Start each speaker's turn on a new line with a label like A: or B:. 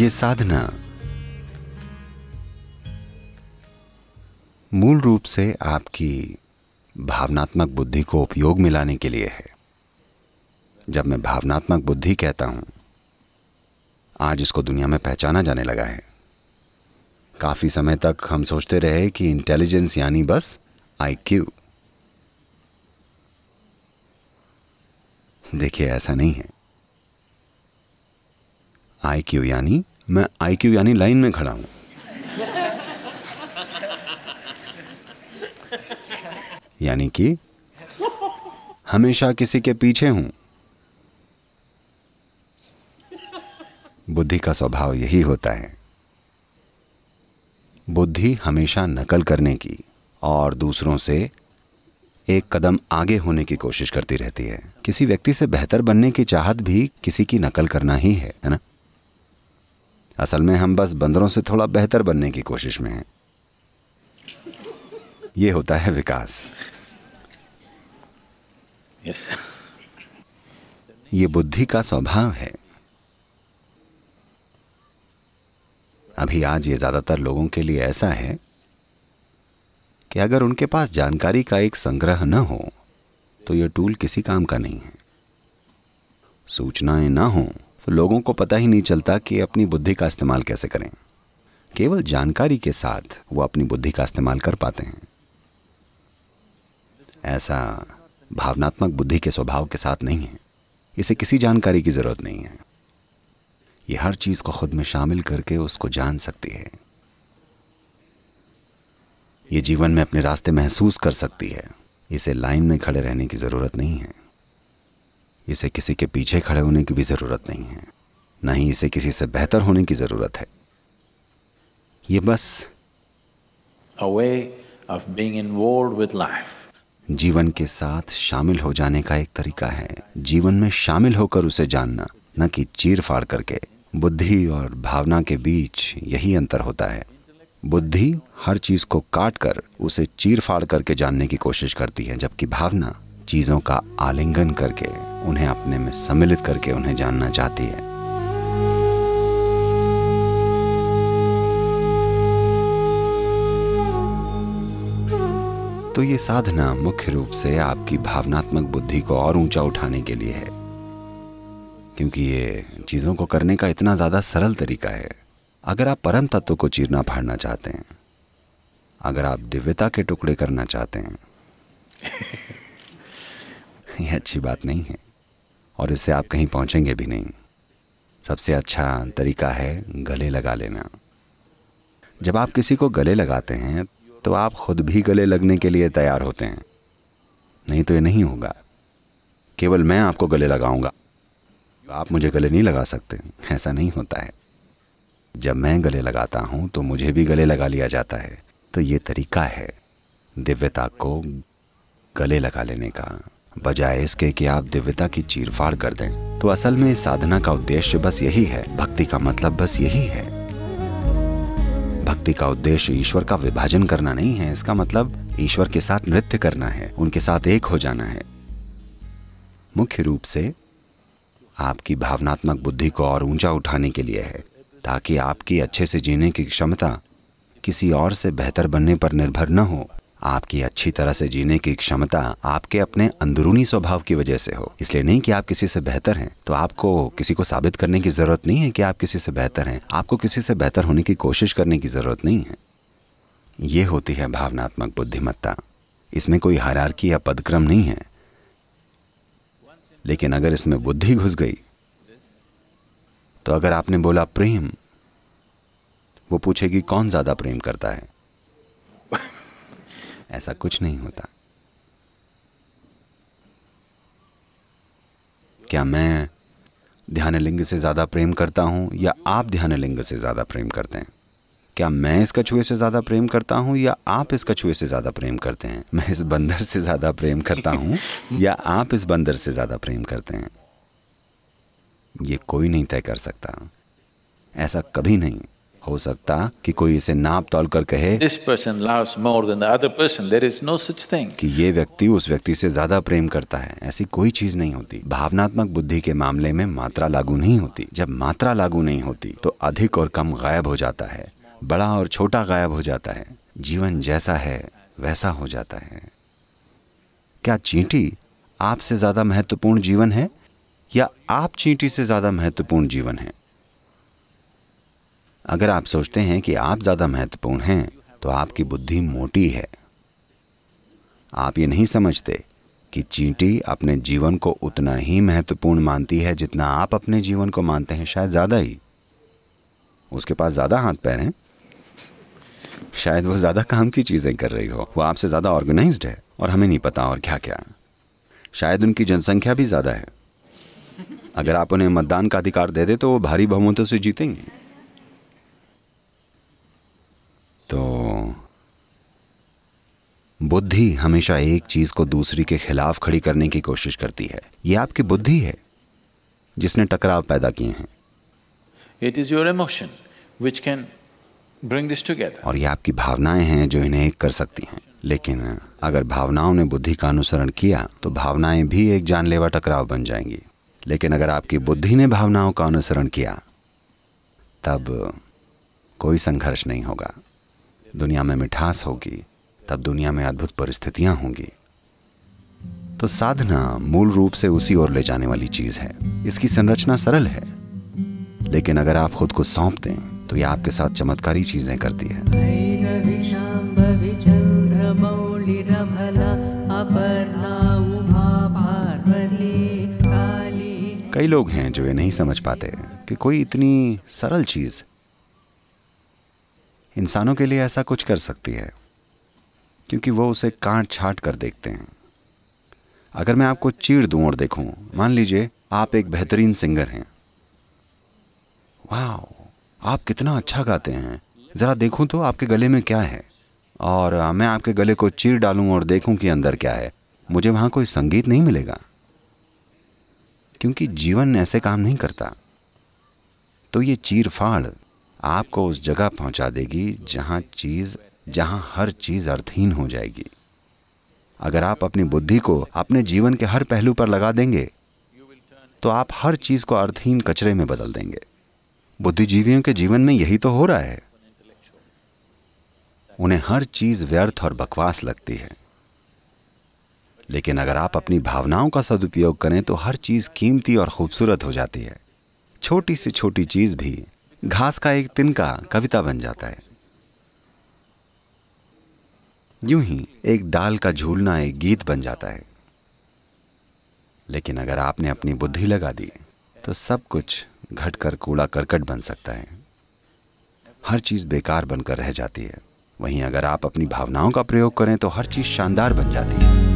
A: ये साधना मूल रूप से आपकी भावनात्मक बुद्धि को उपयोग मिलाने के लिए है जब मैं भावनात्मक बुद्धि कहता हूं आज इसको दुनिया में पहचाना जाने लगा है काफ़ी समय तक हम सोचते रहे कि इंटेलिजेंस यानी बस आईक्यू देखिए ऐसा नहीं है आईक्यू यानी मैं आई यानी लाइन में खड़ा हूँ यानी कि हमेशा किसी के पीछे हूं बुद्धि का स्वभाव यही होता है बुद्धि हमेशा नकल करने की और दूसरों से एक कदम आगे होने की कोशिश करती रहती है किसी व्यक्ति से बेहतर बनने की चाहत भी किसी की नकल करना ही है है ना असल में हम बस बंदरों से थोड़ा बेहतर बनने की कोशिश में हैं ये होता है विकास yes. ये बुद्धि का स्वभाव है अभी आज ये ज़्यादातर लोगों के लिए ऐसा है कि अगर उनके पास जानकारी का एक संग्रह न हो तो यह टूल किसी काम का नहीं है सूचनाएं ना हों तो लोगों को पता ही नहीं चलता कि अपनी बुद्धि का इस्तेमाल कैसे करें केवल जानकारी के साथ वो अपनी बुद्धि का इस्तेमाल कर पाते हैं ऐसा भावनात्मक बुद्धि के स्वभाव के साथ नहीं है इसे किसी जानकारी की ज़रूरत नहीं है ये हर चीज़ को खुद में शामिल करके उसको जान सकती है ये जीवन में अपने रास्ते महसूस कर सकती है इसे लाइन में खड़े रहने की ज़रूरत नहीं है इसे किसी के पीछे खड़े होने की भी ज़रूरत नहीं है ना ही इसे किसी से बेहतर होने की ज़रूरत है ये बस a way of being involve with life जीवन के साथ शामिल हो जाने का एक तरीका है जीवन में शामिल होकर उसे जानना न कि चीर फाड़ करके बुद्धि और भावना के बीच यही अंतर होता है बुद्धि हर चीज़ को काट कर उसे चीर फाड़ करके जानने की कोशिश करती है जबकि भावना चीज़ों का आलिंगन करके उन्हें अपने में सम्मिलित करके उन्हें जानना चाहती है तो ये साधना मुख्य रूप से आपकी भावनात्मक बुद्धि को और ऊंचा उठाने के लिए है क्योंकि ये चीज़ों को करने का इतना ज़्यादा सरल तरीका है अगर आप परम तत्व को चीरना फाड़ना चाहते हैं अगर आप दिव्यता के टुकड़े करना चाहते हैं यह अच्छी बात नहीं है और इससे आप कहीं पहुंचेंगे भी नहीं सबसे अच्छा तरीका है गले लगा लेना जब आप किसी को गले लगाते हैं तो आप खुद भी गले लगने के लिए तैयार होते हैं नहीं तो ये नहीं होगा केवल मैं आपको गले लगाऊंगा आप मुझे गले नहीं लगा सकते ऐसा नहीं होता है जब मैं गले लगाता हूं तो मुझे भी गले लगा लिया जाता है तो ये तरीका है दिव्यता को गले लगा लेने का बजाय इसके कि आप दिव्यता की चीरफाड़ कर दें तो असल में इस साधना का उद्देश्य बस यही है भक्ति का मतलब बस यही है भक्ति का उद्देश्य ईश्वर का विभाजन करना नहीं है इसका मतलब ईश्वर के साथ नृत्य करना है उनके साथ एक हो जाना है मुख्य रूप से आपकी भावनात्मक बुद्धि को और ऊंचा उठाने के लिए है ताकि आपकी अच्छे से जीने की क्षमता किसी और से बेहतर बनने पर निर्भर न हो आपकी अच्छी तरह से जीने की क्षमता आपके अपने अंदरूनी स्वभाव की वजह से हो इसलिए नहीं कि आप किसी से बेहतर हैं तो आपको किसी को साबित करने की जरूरत नहीं है कि आप किसी से बेहतर हैं आपको किसी से बेहतर होने की कोशिश करने की जरूरत नहीं है ये होती है भावनात्मक बुद्धिमत्ता इसमें कोई हरारकी या पदक्रम नहीं है लेकिन अगर इसमें बुद्धि घुस गई तो अगर आपने बोला प्रेम वो पूछेगी कौन ज़्यादा प्रेम करता है ऐसा कुछ नहीं होता क्या मैं ध्यानलिंग से ज़्यादा प्रेम करता हूं या आप ध्यानलिंग से ज़्यादा प्रेम करते हैं क्या मैं इस कछुए से ज़्यादा प्रेम करता हूं या आप इस कछुए से ज़्यादा प्रेम करते हैं मैं इस बंदर से ज़्यादा प्रेम करता हूं या आप इस बंदर से ज़्यादा प्रेम करते हैं ये कोई नहीं तय कर सकता ऐसा कभी नहीं हो सकता कि कोई इसे नाप तोल कर कहे no कि ये व्यक्ति उस व्यक्ति से ज्यादा प्रेम करता है ऐसी कोई चीज नहीं होती भावनात्मक बुद्धि के मामले में मात्रा लागू नहीं होती जब मात्रा लागू नहीं होती तो अधिक और कम गायब हो जाता है बड़ा और छोटा गायब हो जाता है जीवन जैसा है वैसा हो जाता है क्या चींटी आपसे ज्यादा महत्वपूर्ण जीवन है या आप चींटी से ज्यादा महत्वपूर्ण जीवन है अगर आप सोचते हैं कि आप ज़्यादा महत्वपूर्ण हैं तो आपकी बुद्धि मोटी है आप ये नहीं समझते कि चींटी अपने जीवन को उतना ही महत्वपूर्ण मानती है जितना आप अपने जीवन को मानते हैं शायद ज़्यादा ही उसके पास ज़्यादा हाथ पैर हैं शायद वो ज़्यादा काम की चीज़ें कर रही हो वो आपसे ज़्यादा ऑर्गेनाइज है और हमें नहीं पता और क्या क्या शायद उनकी जनसंख्या भी ज़्यादा है अगर आप उन्हें मतदान का अधिकार दे दे तो वो भारी बहुमतों से जीतेंगे बुद्धि हमेशा एक चीज को दूसरी के खिलाफ खड़ी करने की कोशिश करती है ये आपकी बुद्धि है जिसने टकराव पैदा किए हैं it is your emotion which can bring this together और ये आपकी भावनाएं हैं जो इन्हें एक कर सकती हैं लेकिन अगर भावनाओं ने बुद्धि का अनुसरण किया तो भावनाएं भी एक जानलेवा टकराव बन जाएंगी लेकिन अगर आपकी बुद्धि ने भावनाओं का अनुसरण किया तब कोई संघर्ष नहीं होगा दुनिया में मिठास होगी तब दुनिया में अद्भुत परिस्थितियां होंगी तो साधना मूल रूप से उसी ओर ले जाने वाली चीज है इसकी संरचना सरल है लेकिन अगर आप खुद को सौंप दें तो यह आपके साथ चमत्कारी चीजें करती है कई लोग हैं जो ये नहीं समझ पाते कि कोई इतनी सरल चीज इंसानों के लिए ऐसा कुछ कर सकती है क्योंकि वो उसे काट छाट कर देखते हैं अगर मैं आपको चीर दूं और देखूं मान लीजिए आप एक बेहतरीन सिंगर हैं वाह आप कितना अच्छा गाते हैं ज़रा देखूं तो आपके गले में क्या है और मैं आपके गले को चीर डालूं और देखूं कि अंदर क्या है मुझे वहां कोई संगीत नहीं मिलेगा क्योंकि जीवन ऐसे काम नहीं करता तो ये चीर फाड़ आपको उस जगह पहुंचा देगी जहां चीज़ जहां हर चीज अर्थहीन हो जाएगी अगर आप अपनी बुद्धि को अपने जीवन के हर पहलू पर लगा देंगे तो आप हर चीज को अर्थहीन कचरे में बदल देंगे बुद्धिजीवियों के जीवन में यही तो हो रहा है उन्हें हर चीज व्यर्थ और बकवास लगती है लेकिन अगर आप अपनी भावनाओं का सदुपयोग करें तो हर चीज कीमती और खूबसूरत हो जाती है छोटी से छोटी चीज भी घास का एक तिनका कविता बन जाता है यूं ही एक डाल का झूलना एक गीत बन जाता है लेकिन अगर आपने अपनी बुद्धि लगा दी तो सब कुछ घटकर कूड़ा करकट बन सकता है हर चीज बेकार बनकर रह जाती है वहीं अगर आप अपनी भावनाओं का प्रयोग करें तो हर चीज शानदार बन जाती है